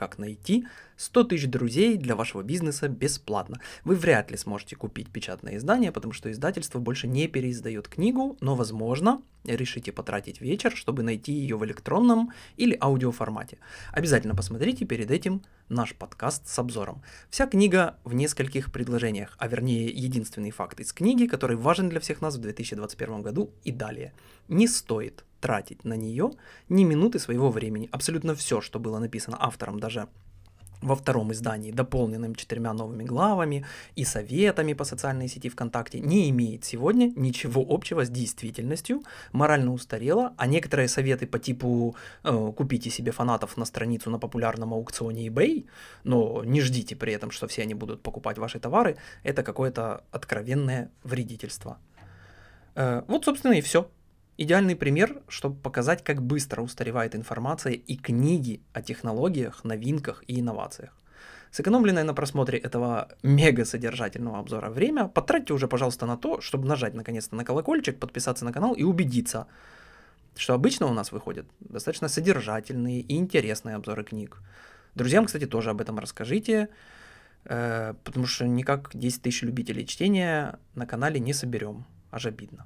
как найти 100 тысяч друзей для вашего бизнеса бесплатно. Вы вряд ли сможете купить печатное издание, потому что издательство больше не переиздает книгу, но, возможно, решите потратить вечер, чтобы найти ее в электронном или аудиоформате. Обязательно посмотрите перед этим наш подкаст с обзором. Вся книга в нескольких предложениях, а вернее единственный факт из книги, который важен для всех нас в 2021 году и далее. Не стоит тратить на нее ни минуты своего времени. Абсолютно все, что было написано автором даже во втором издании, дополненным четырьмя новыми главами и советами по социальной сети ВКонтакте, не имеет сегодня ничего общего с действительностью, морально устарело, а некоторые советы по типу э, «купите себе фанатов на страницу на популярном аукционе eBay, но не ждите при этом, что все они будут покупать ваши товары», это какое-то откровенное вредительство. Э, вот, собственно, и все. Идеальный пример, чтобы показать, как быстро устаревает информация и книги о технологиях, новинках и инновациях. Сэкономленное на просмотре этого мега содержательного обзора время потратьте уже, пожалуйста, на то, чтобы нажать наконец-то на колокольчик, подписаться на канал и убедиться, что обычно у нас выходят достаточно содержательные и интересные обзоры книг. Друзьям, кстати, тоже об этом расскажите, э, потому что никак 10 тысяч любителей чтения на канале не соберем, аж обидно.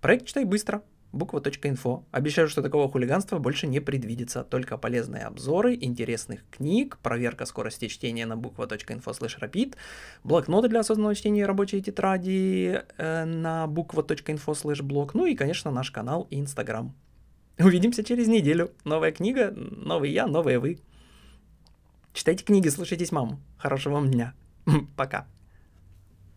Проект «Читай быстро» буква.инфо. Обещаю, что такого хулиганства больше не предвидится, только полезные обзоры интересных книг, проверка скорости чтения на буква.инфо слэш рапид, блокноты для осознанного чтения и рабочие тетради э, на буква.инфо слэш блок, ну и, конечно, наш канал и Инстаграм. Увидимся через неделю. Новая книга, новый я, новые вы. Читайте книги, слушайтесь маму. Хорошего вам дня. Пока.